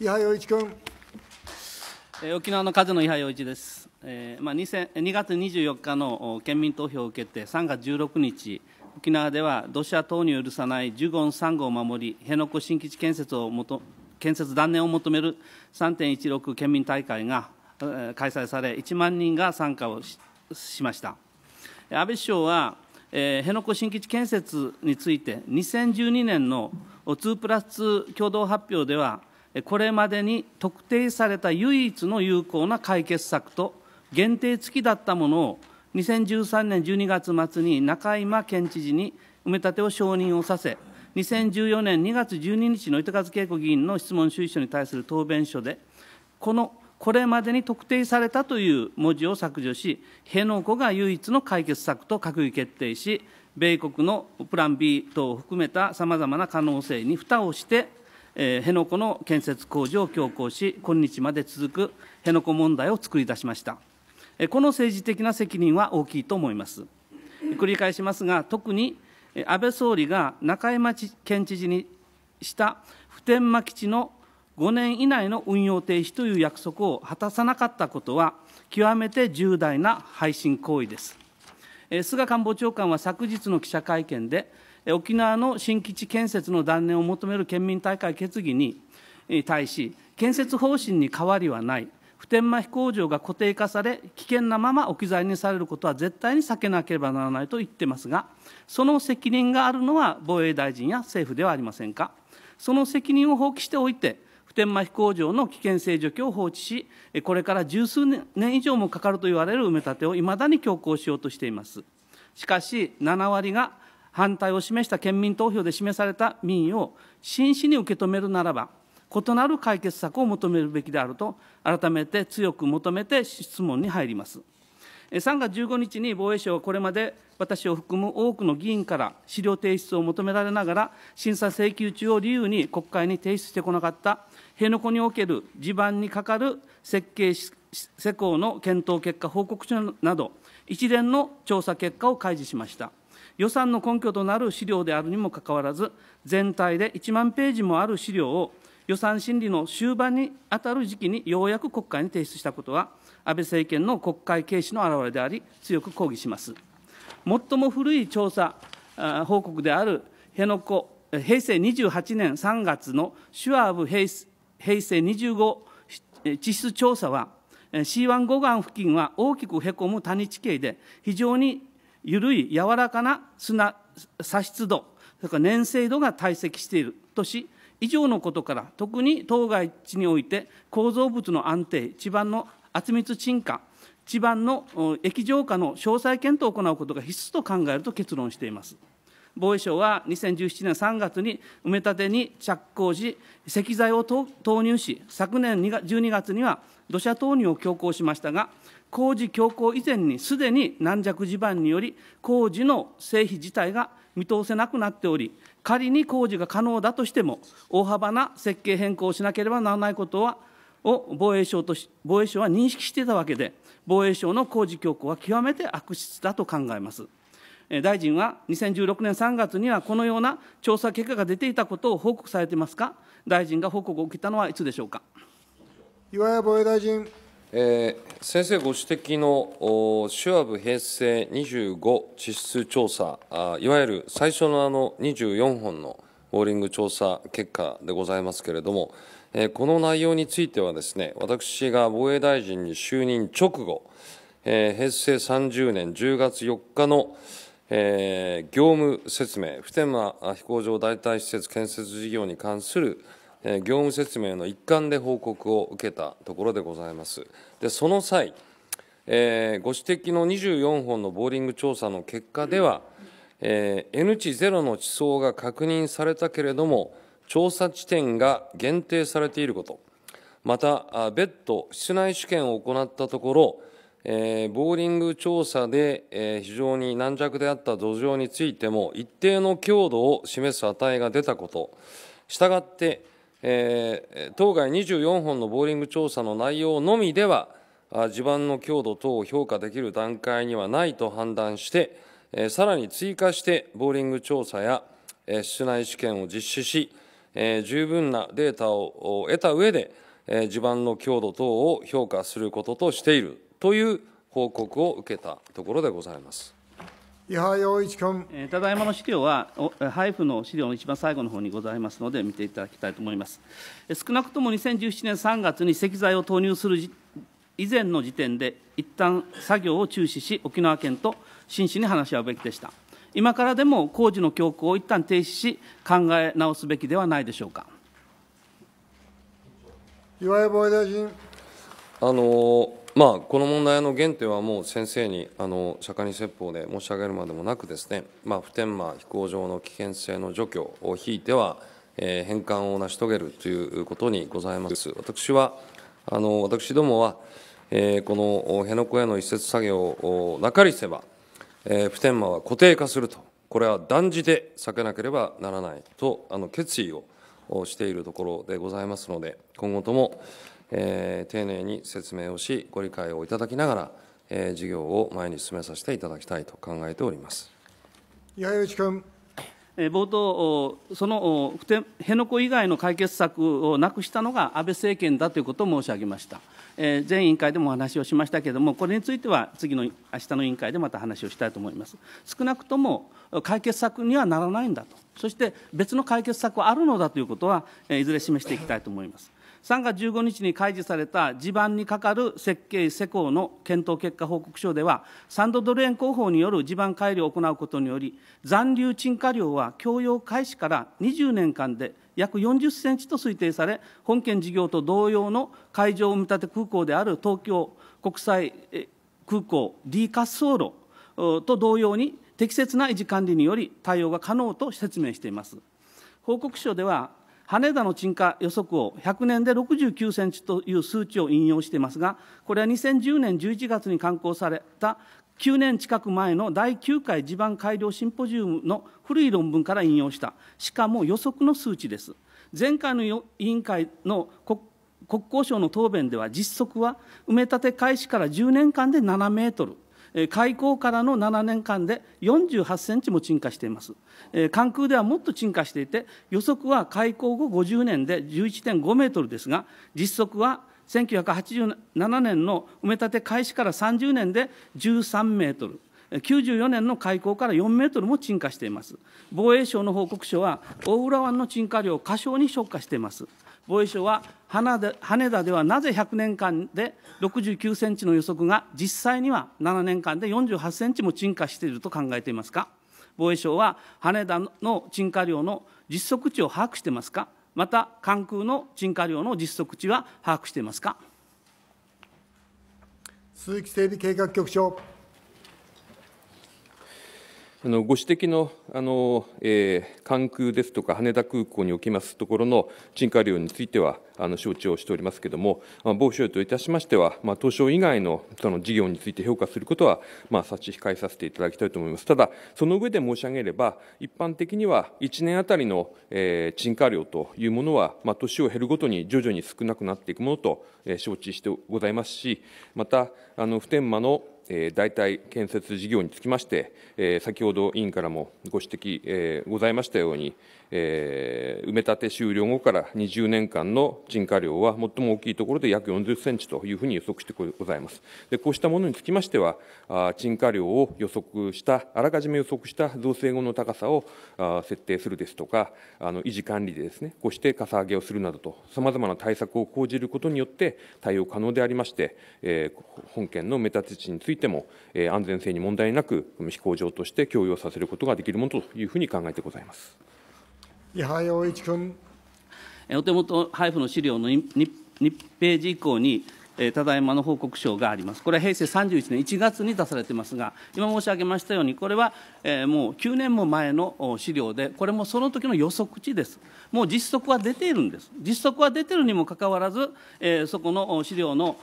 伊波洋一君。えー、沖縄の風の伊波洋一です。えー、まあ2000 2月24日の県民投票を受けて3月16日。沖縄では土砂等に許さないジュゴン3号を守り、辺野古新基地建設をもと建設断念を求める3.16県民大会が開催され、1万人が参加をしました。安倍首相は、えー、辺野古新基地建設について、2012年の2プラス2共同発表では、これまでに特定された唯一の有効な解決策と限定付きだったものを2013年12月末に中今県知事に埋め立てを承認をさせ2014年2月12日の糸数恵子議員の質問主意書に対する答弁書でこのこれまでに特定されたという文字を削除し、辺野古が唯一の解決策と閣議決定し、米国のプラン B 等を含めたさまざまな可能性に蓋をして、えー、辺野古の建設工事を強行し、今日まで続く辺野古問題を作り出しました。この政治的な責任は大きいと思います。繰り返しますが、特に安倍総理が中山県知事にした普天間基地の5年以内の運用停止という約束を果たさなかったことは、極めて重大な背信行為です。菅官房長官は昨日の記者会見で、沖縄の新基地建設の断念を求める県民大会決議に対し、建設方針に変わりはない、普天間飛行場が固定化され、危険なまま置き去りにされることは絶対に避けなければならないと言ってますが、その責任があるのは防衛大臣や政府ではありませんか。その責任を放棄しておいて、普天間飛行場の危険性除去を放置し、これから十数年以上もかかると言われる埋め立てをいまだに強行しようとしています。しかし、7割が反対を示した県民投票で示された民意を真摯に受け止めるならば、異なる解決策を求めるべきであると、改めて強く求めて質問に入ります。3月15日に防衛省はこれまで私を含む多くの議員から資料提出を求められながら、審査請求中を理由に国会に提出してこなかった、辺野古における地盤にかかる設計施工の検討結果報告書など、一連の調査結果を開示しました。予算の根拠となる資料であるにもかかわらず、全体で1万ページもある資料を予算審理の終盤に当たる時期にようやく国会に提出したことは、安倍政権の国会軽視の表れであり、強く抗議します。最も古い調査報告である辺野古平成28年3月のシュアーブ平成25地質調査は、C1 護岸付近は大きくへこむ谷地形で、非常に緩い柔らかな砂砂質度それから粘性度が堆積しているとし以上のことから特に当該地において構造物の安定地盤の圧密沈下地盤の液状化の詳細検討を行うことが必須と考えると結論しています。防衛省は2017年3月に埋め立てに着工し、石材を投入し、昨年12月には土砂投入を強行しましたが、工事強行以前にすでに軟弱地盤により、工事の成否自体が見通せなくなっており、仮に工事が可能だとしても、大幅な設計変更をしなければならないことはを防衛省とし防衛省は認識していたわけで、防衛省の工事強行は極めて悪質だと考えます。大臣は2016年3月にはこのような調査結果が出ていたことを報告されていますか、大臣が報告を受けたのはいつでしょうか。岩屋防衛大臣。えー、先生ご指摘の手話部平成25地質調査あ、いわゆる最初のあの24本のボーリング調査結果でございますけれども、えー、この内容についてはですね、私が防衛大臣に就任直後、えー、平成30年10月4日の、えー、業務説明、普天間飛行場代替施設建設事業に関する、えー、業務説明の一環で報告を受けたところでございます。でその際、えー、ご指摘の24本のボーリング調査の結果では、えー、N 値0の地層が確認されたけれども、調査地点が限定されていること、また、別途室内試験を行ったところ、えー、ボーリング調査で、えー、非常に軟弱であった土壌についても一定の強度を示す値が出たことしたがって、えー、当該24本のボーリング調査の内容のみでは地盤の強度等を評価できる段階にはないと判断して、えー、さらに追加してボーリング調査や、えー、室内試験を実施し、えー、十分なデータを得た上で、えー、地盤の強度等を評価することとしているという報告を受けたところでございます。伊波洋一君。ただいまの資料は、配布の資料の一番最後の方にございますので、見ていただきたいと思います。少なくとも2017年3月に石材を投入する以前の時点で、一旦作業を中止し、沖縄県と真摯に話し合うべきでした。今からでも工事の強行を一旦停止し、考え直すべきではないでしょうか。岩井防衛大臣。あのーまあ、この問題の原点はもう先生にあの釈迦に説法で申し上げるまでもなくですね、まあ、普天間飛行場の危険性の除去をひいては、えー、返還を成し遂げるということにございます私はあの私どもは、えー、この辺野古への移設作業をなかりせば、えー、普天間は固定化するとこれは断じて避けなければならないとあの決意をしているところでございますので今後ともえー、丁寧に説明をし、ご理解をいただきながら、えー、事業を前に進めさせていただきたいと考えております。八重内君。冒頭、その辺野古以外の解決策をなくしたのが安倍政権だということを申し上げました。え前委員会でもお話をしましたけれども、これについては次の明日の委員会でまた話をしたいと思います。少なくとも解決策にはならないんだと、そして別の解決策はあるのだということは、えいずれ示していきたいと思います。3月15日に開示された地盤にかかる設計施工の検討結果報告書では、サンドドレーン工法による地盤改良を行うことにより、残留沈下量は供用開始から20年間で約40センチと推定され、本件事業と同様の海上埋め立て空港である東京国際空港 D 滑走路と同様に、適切な維持管理により対応が可能と説明しています。報告書では羽田の沈下予測を100年で69センチという数値を引用していますが、これは2010年11月に刊行された9年近く前の第9回地盤改良シンポジウムの古い論文から引用した、しかも予測の数値です。前回の委員会の国交省の答弁では実測は埋め立て開始から10年間で7メートル開港からの7年間で48センチも沈下しています。関空ではもっと沈下していて、予測は開港後50年で11.5メートルですが、実測は1987年の埋め立て開始から30年で13メートル。94年の開港から4メートルも沈下しています。防衛省の報告書は、大浦湾の沈下量過小に消化しています。防衛省は羽田ではなぜ100年間で69センチの予測が実際には7年間で48センチも沈下していると考えていますか防衛省は羽田の沈下量の実測値を把握していますかまた関空の沈下量の実測値は把握していますか鈴木整備計画局長あのご指摘のあの、えー、関空ですとか羽田空港におきますところの沈下量についてはあの承知をしておりますけれども、まあ、某省といたしましては、まあ、東証以外のその事業について評価することは、まあ、差し控えさせていただきたいと思います。ただ、その上で申し上げれば、一般的には1年あたりの、えー、沈下量というものは、まあ、年を減るごとに徐々に少なくなっていくものと、えー、承知してございますし、また、あの普天間のえ代替建設事業につきまして、え先ほど委員からもご指摘、えございましたように、え埋め立て終了後から20年間の沈下量は最も大きいところで約40センチというふうに予測してございます。でこうしたものにつきましては、あ沈下量を予測した、あらかじめ予測した造成後の高さをあ設定するですとか、あの維持管理でですね、こうしてかさ上げをするなどと、さまざまな対策を講じることによって対応可能でありまして、え本件の埋め立て地についていても、え安全性に問題なく、飛行場として供与させることができるものというふうに考えてございます伊波洋一君。お手元配布の資料の 2, 2ページ以降に、えただいまの報告書があります。これは平成31年1月に出されてますが、今申し上げましたように、これは、えもう9年も前の資料で、これもその時の予測値です。もう実測は出ているんです。実測は出ているにもかかわらず、えそこの資料の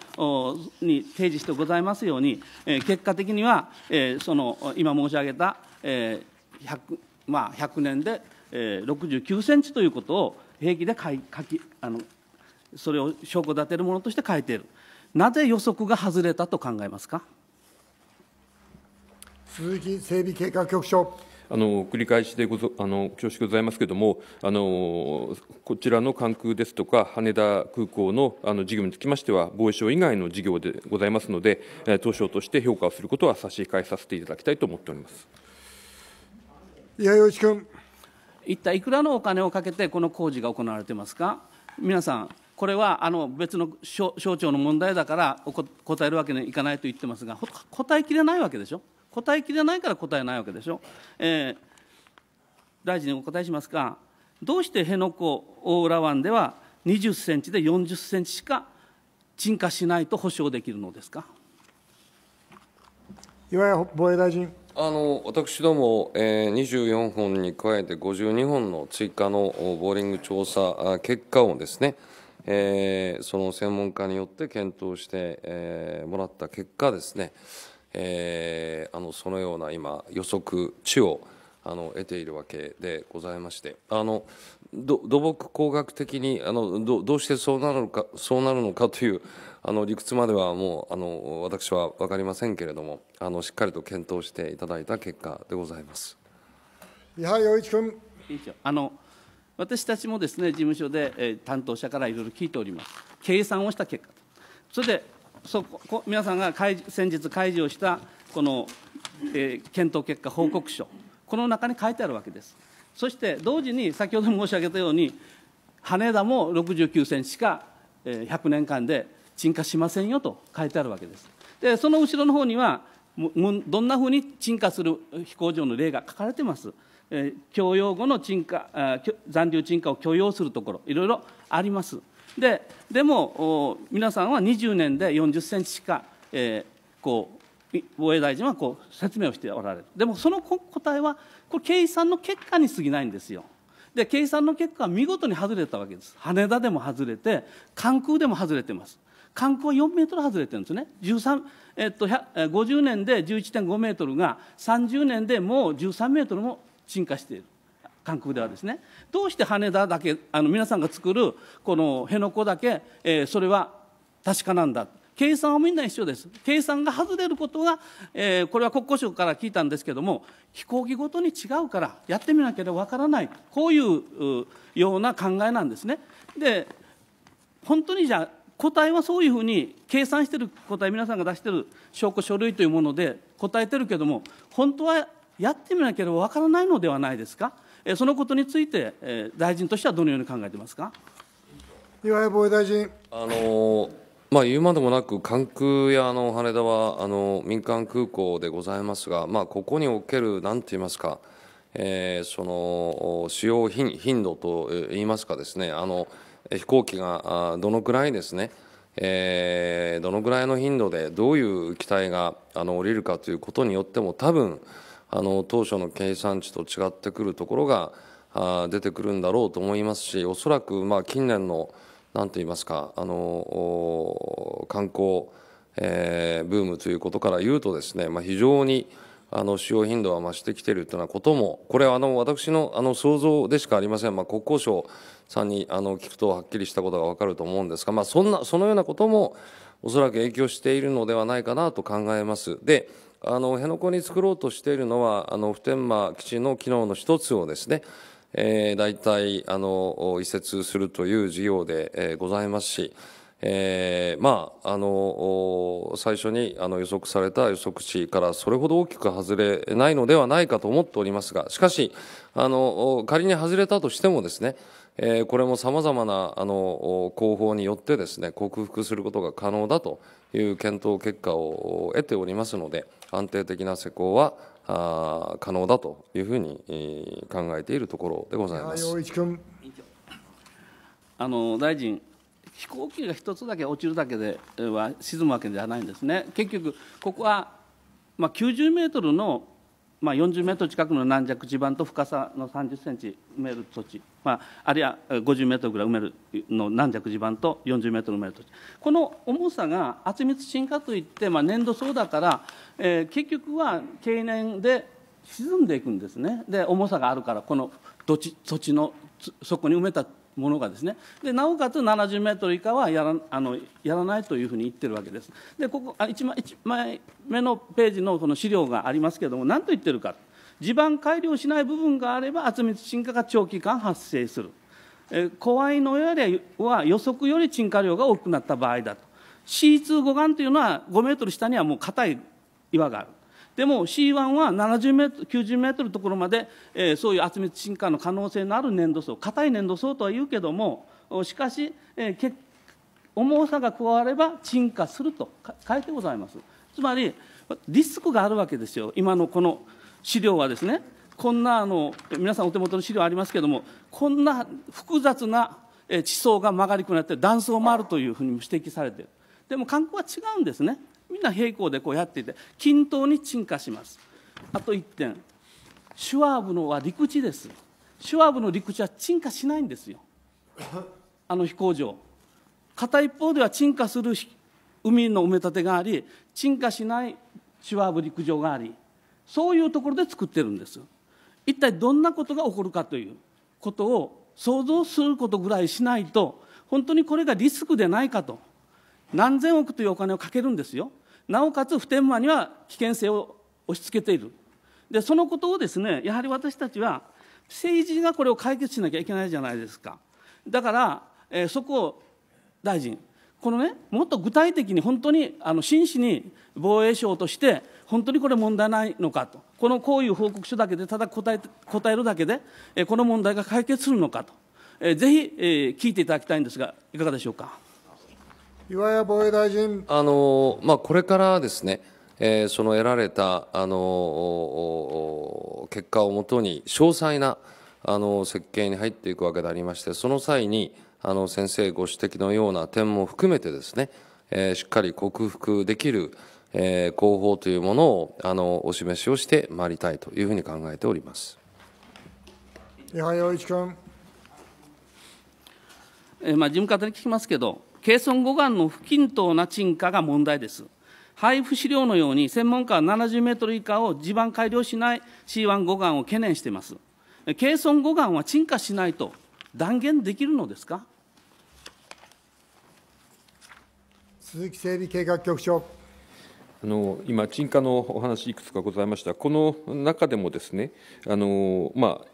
に提示してございますように、え結果的には、えその今申し上げた、え 100, まあ、100年で、え69センチということを平気で書き書きあのそれを証拠立てるものとして書いている。なぜ予測が外れたと考えますか鈴木整備計画局長。あの繰り返しでごぞあの恐縮ございますけれどもあの、こちらの関空ですとか、羽田空港のあの事業につきましては、防衛省以外の事業でございますので、当省として評価をすることは差し控えさせていただきたいと思っております弥生君。一体いくらのお金をかけて、この工事が行われていますか。皆さんこれはあの別の省庁の問題だから答えるわけにはいかないと言ってますが、答えきれないわけでしょ、答えきれないから答えないわけでしょ。えー、大臣お答えしますか、どうして辺野古大浦湾では20センチで40センチしか沈下しないと保証できるのですか。岩屋防衛大臣あの私ども、えー、24本に加えて52本の追加のボーリング調査結果をですね、えー、その専門家によって検討して、えー、もらった結果ですね、えー、あのそのような今予測値をあの得ているわけでございましてあの土木工学的にあのどうしてそうなるのかそうなるのかというあの理屈まではもうあの私は分かりませんけれどもあのしっかりと検討していただいた結果でございます。矢作陽一君あの私たちもですね事務所で、え担当者からいろいろ聞いております計算をした結果とそれでそこ皆さんが開先日開示をしたこの、えー、検討結果報告書この中に書いてあるわけですそして同時に先ほど申し上げたように羽田も69センチしか、え100年間で沈下しませんよと書いてあるわけですでその後ろの方にはどんなふうに沈下する飛行場の例が書かれてます供用後の沈下残留沈下を許容するところいろいろありますででも皆さんは20年で40センチしか、えー、こう防衛大臣はこう説明をしておられるでもその答えはこれ計算の結果に過ぎないんですよで計算の結果は見事に外れたわけです羽田でも外れて関空でも外れてます関空は4メートル外れてるんですね13、えっと、50年で11.5メートルが30年でもう13メートルも進化している韓国ではですねどうして羽田だけあの皆さんが作るこの辺野古だけ、えー、それは確かなんだ計算はみんな一緒です計算が外れることが、えー、これは国交省から聞いたんですけども飛行機ごとに違うからやってみなければわからないこういうような考えなんですねで本当にじゃあ答えはそういうふうに計算してる答え皆さんが出してる証拠書類というもので答えてるけども本当はやってみなければわからないのではないですか、えそのことについて、え大臣としてはどのように考えてますか。岩井防衛大臣あのまあ、言うまでもなく、関空やあの羽田はあの民間空港でございますが、まあ、ここにおける、なんて言いますか、えその使用頻頻度といいますかですね、あの飛行機がどのくらいですね、えどのぐらいの頻度でどういう機体があの降りるかということによっても多分あの当初の計算値と違ってくるところがあ出てくるんだろうと思いますしおそらくまあ近年のんと言いますかあの観光、えー、ブームということから言うとですね、まあ、非常にあの使用頻度は増してきているというようなこともこれはあの私のあの想像でしかありません、まあ、国交省さんにあの聞くとはっきりしたことが分かると思うんですが、まあ、そんなそのようなこともおそらく影響しているのではないかなと考えます。であの辺野古に作ろうとしているのはあの普天間基地の機能の一つをですね、えー、大体あの移設するという事業で、えー、ございますし、えー、まああの最初にあの予測された予測値からそれほど大きく外れないのではないかと思っておりますがしかしあの仮に外れたとしてもですねこれもさまざまな工法によってですね克服することが可能だという検討結果を得ておりますので安定的な施工は可能だというふうに考えているところでございます。あの大臣飛行機が1つだけ落ちるだけでは沈むわけではないんですね、結局、ここは、まあ、90メートルのまあ、40メートル近くの軟弱地盤と深さの30センチ埋める土地、まあ、あるいは50メートルぐらい埋めるの軟弱地盤と40メートル埋める土地この重さが厚み沈下といって、まあ、粘土層だから、えー、結局は経年で沈んでいくんですねで重さがあるからこの土地土地のそこに埋めたものがですねでなおかつ70メートル以下はやらあのやらないというふうに言ってるわけですでここあ 1, 枚1枚目のページのこの資料がありますけれども何と言ってるか地盤改良しない部分があれば厚み沈下が長期間発生する、え怖いのよりは予測より沈下量が大きくなった場合だと C2 護岸というのは5メートル下にはもう硬い岩があるでも C1 は70メートル90メートルのところまで、えー、そういう圧密進化の可能性のある粘土層硬い粘土層とは言うけどもしかし、えー、け重さが加われば沈下すると書いてございますつまりリスクがあるわけですよ今のこの資料はですねこんなあの皆さんお手元の資料ありますけれどもこんな複雑な地層が曲がりくなって断層もあるというふうに指摘されているでも観光は違うんですねみんな平行でこうやっていて均等に沈下しますあと1点シュワーブのは陸地ですシュワーブの陸地は沈下しないんですよあの飛行場片一方では沈下する海の埋め立てがあり沈下しないシュワーブ陸上がありそういうところで作ってるんです一体どんなことが起こるかということを想像することぐらいしないと本当にこれがリスクでないかと何千億というお金をかけるんですよなおかつ普天間には危険性を押し付けている。で、そのことをですね、やはり私たちは、政治がこれを解決しなきゃいけないじゃないですか。だから、えー、そこを大臣、このね、もっと具体的に本当にあの真摯に防衛省として、本当にこれ問題ないのかと、このこういう報告書だけで、ただ答え答えるだけで、えー、この問題が解決するのかと、えー、ぜひ、えー、聞いていただきたいんですが、いかがでしょうか。岩屋防衛大臣。あのまあ、これからですね、えー、その得られたあの結果をもとに、詳細なあの設計に入っていくわけでありまして、その際に、あの先生ご指摘のような点も含めてですね、えー、しっかり克服できる、えー、広報というものをあのお示しをしてまいりたいというふうに考えております。矢作一君。えー、まあ、事務方に聞きますけど、ケソン護岸の不均等な沈下が問題です。配布資料のように、専門家は70メートル以下を地盤改良しない C1 護岸を懸念しています。ケソン護岸は沈下しないと断言できるのですか鈴木整備計画局長。あの今、沈下のお話、いくつかございました、この中でもですね、あのまあ、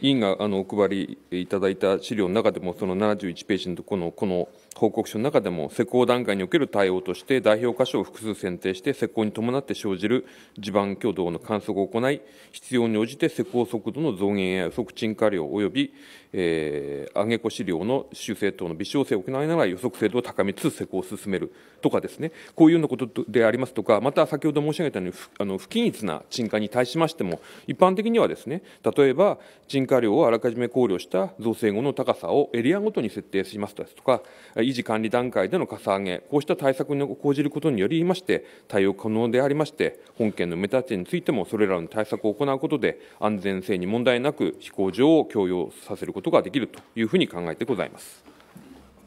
委員があのお配りいただいた資料の中でも、その71ページのところのこの報告書の中でも施工段階における対応として代表箇所を複数選定して施工に伴って生じる地盤挙動の観測を行い必要に応じて施工速度の増減や予測沈下量及び、えー、上げ子し量の修正等の微調整を行いながら予測精度を高めつつ施工を進めるとかですねこういうようなことでありますとかまた先ほど申し上げたようにあの不均一な沈下に対しましても一般的にはですね例えば沈下量をあらかじめ考慮した造成後の高さをエリアごとに設定しますですとか維持管理段階でのかさ上げ、こうした対策に講じることによりまして、対応可能でありまして、本件の埋め立てについてもそれらの対策を行うことで、安全性に問題なく、飛行場を供用させることができるというふうに考えてございます。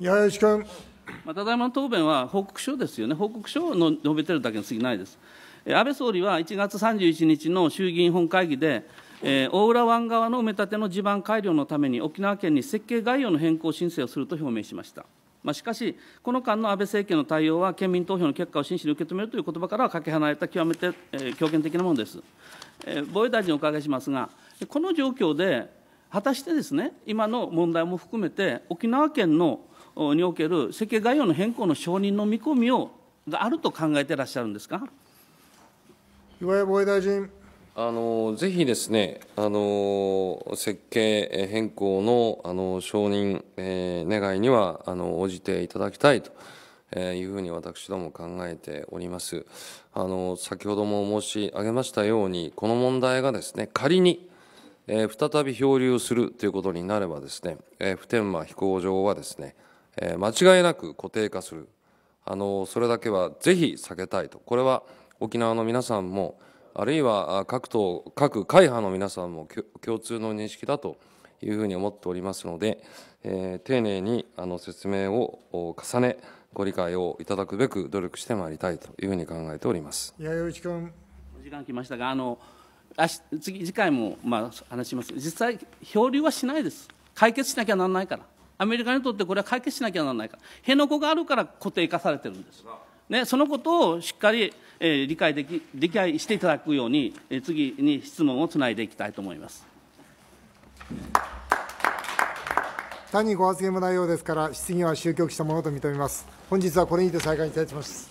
八重君まあ、ただいまの答弁は報告書ですよね、報告書を述べてるだけに過ぎないです。安倍総理は1月31日の衆議院本会議で、えー、大浦湾側の埋め立ての地盤改良のために沖縄県に設計概要の変更申請をすると表明しました。まあ、しかし、この間の安倍政権の対応は、県民投票の結果を真摯に受け止めるという言葉からはかけ離れた極めて、えー、強権的なものです。えー、防衛大臣お伺いしますが、この状況で、果たしてですね、今の問題も含めて、沖縄県のにおける設計概要の変更の承認の見込みをがあると考えていらっしゃるんですか。岩井防衛大臣。あのぜひですねあの設計変更のあの承認、えー、願いにはあの応じていただきたいと。えいうふうに私ども考えております。あの先ほども申し上げましたようにこの問題がですね仮に、えー、再び漂流するということになればですね、えー、普天間飛行場はですね、えー、間違いなく固定化するあのそれだけはぜひ避けたいとこれは沖縄の皆さんもあるいは各党、各会派の皆さんも共通の認識だというふうに思っておりますので、えー、丁寧にあの説明を重ね、ご理解をいただくべく努力してまいりたいというふうに考えております弥生君。お時間来ましたが、あのあ次次回も、まあ、話します、実際、漂流はしないです、解決しなきゃならないから、アメリカにとってこれは解決しなきゃならないから、辺野古があるから固定化されてるんです。ね、そのことをしっかりえー、理解でき理解していただくように、えー、次に質問をつないでいきたいと思います。他にご発言もないようですから、質疑は終局したものと認めます。本日はこれにて再開いたします。